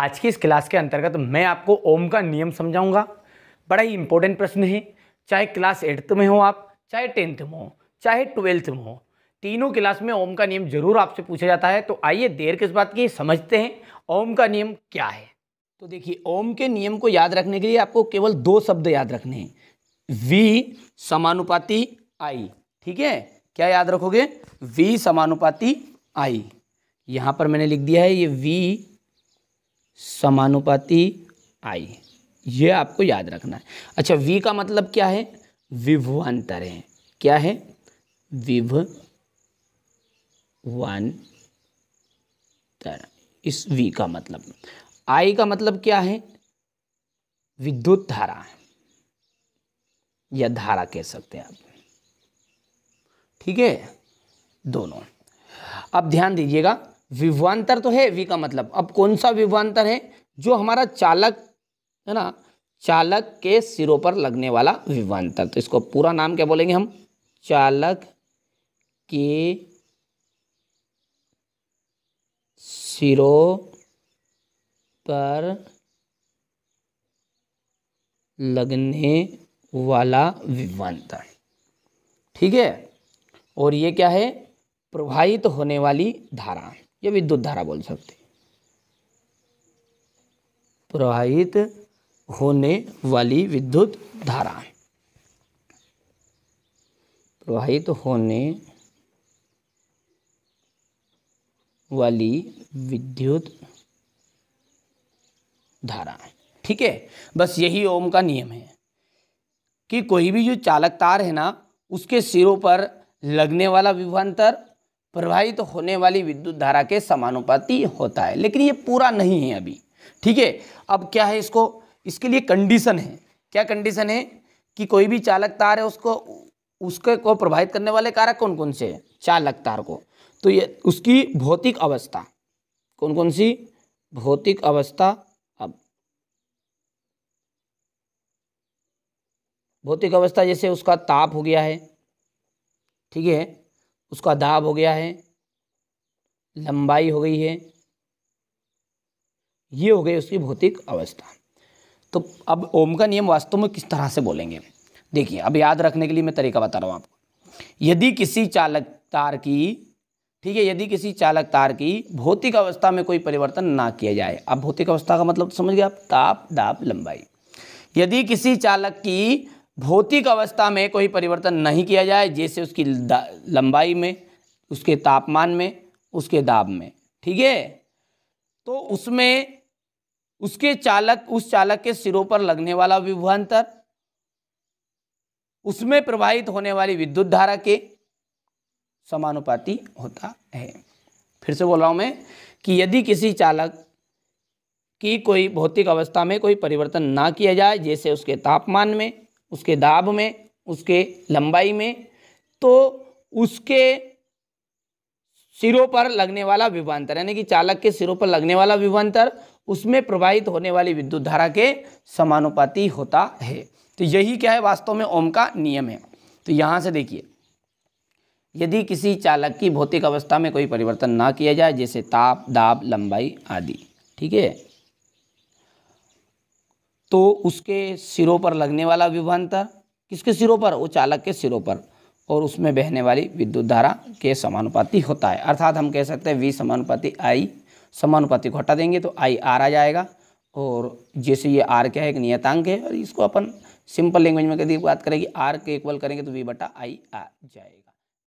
आज की इस क्लास के अंतर्गत मैं आपको ओम का नियम समझाऊंगा बड़ा ही इंपॉर्टेंट प्रश्न है चाहे क्लास एट्थ में हो आप चाहे टेंथ में हो चाहे ट्वेल्थ में हो तीनों क्लास में ओम का नियम जरूर आपसे पूछा जाता है तो आइए देर किस बात की समझते हैं ओम का नियम क्या है तो देखिए ओम के नियम को याद रखने के लिए आपको केवल दो शब्द याद रखने हैं वी समानुपाति आई ठीक है क्या याद रखोगे वी समानुपाति आई यहाँ पर मैंने लिख दिया है ये वी समानुपाती आई ये आपको याद रखना है अच्छा वी का मतलब क्या है विभवान्तर है क्या है विभवान्तर इस वी का मतलब आई का मतलब क्या है विद्युत धारा है या धारा कह सकते हैं आप ठीक है दोनों अब ध्यान दीजिएगा विभवान्तर तो है वी का मतलब अब कौन सा विभवान्तर है जो हमारा चालक है ना चालक के सिरों पर लगने वाला विभवान्तर तो इसको पूरा नाम क्या बोलेंगे हम चालक के सिरों पर लगने वाला विभवान्तर ठीक है और ये क्या है प्रवाहित होने वाली धारा या विद्युत धारा बोल सकते प्रवाहित होने वाली विद्युत धारा प्रवाहित होने वाली विद्युत धारा ठीक है बस यही ओम का नियम है कि कोई भी जो चालक तार है ना उसके सिरों पर लगने वाला विभवांतर प्रवाहित तो होने वाली विद्युत धारा के समानुपाती होता है लेकिन ये पूरा नहीं है अभी ठीक है अब क्या है इसको इसके लिए कंडीशन है क्या कंडीशन है कि कोई भी चालक तार है उसको उसके को प्रभावित करने वाले कारक कौन कौन से हैं चालक तार को तो ये उसकी भौतिक अवस्था कौन कौन सी भौतिक अवस्था अब भौतिक अवस्था जैसे उसका ताप हो गया है ठीक है उसका दाब हो गया है लंबाई हो गई है ये हो गई उसकी भौतिक अवस्था तो अब ओम का नियम वास्तव में किस तरह से बोलेंगे देखिए अब याद रखने के लिए मैं तरीका बता रहा हूँ आपको यदि किसी चालक तार की ठीक है यदि किसी चालक तार की भौतिक अवस्था में कोई परिवर्तन ना किया जाए अब भौतिक अवस्था का मतलब समझ गए आप ताप दाब लंबाई यदि किसी चालक की भौतिक अवस्था में कोई परिवर्तन नहीं किया जाए जैसे उसकी लंबाई में उसके तापमान में उसके दाब में ठीक है तो उसमें उसके चालक उस चालक के सिरों पर लगने वाला विभवान्तर उसमें प्रवाहित होने वाली विद्युत धारा के समानुपाती होता है फिर से बोल रहा हूँ मैं कि यदि किसी चालक की कोई भौतिक अवस्था में कोई परिवर्तन ना किया जाए जैसे उसके तापमान में उसके दाब में उसके लंबाई में तो उसके सिरों पर लगने वाला विभवांतर यानी कि चालक के सिरों पर लगने वाला विभवांतर उसमें प्रवाहित होने वाली विद्युत धारा के समानुपाती होता है तो यही क्या है वास्तव में ओम का नियम है तो यहाँ से देखिए यदि किसी चालक की भौतिक अवस्था में कोई परिवर्तन ना किया जाए जैसे ताप दाब लंबाई आदि ठीक है तो उसके सिरों पर लगने वाला विभवांतर किसके सिरों पर वो चालक के सिरों पर और उसमें बहने वाली विद्युत धारा के समानुपाति होता है अर्थात हम कह सकते हैं वी समानुपाति आई समानुपाति को हटा देंगे तो आई आर आ जाएगा और जैसे ये आर क्या है एक नियतांक है और इसको अपन सिंपल लैंग्वेज में कभी बात करेंगे आर के इक्वल करेंगे तो वी बटा आई आ जाएगा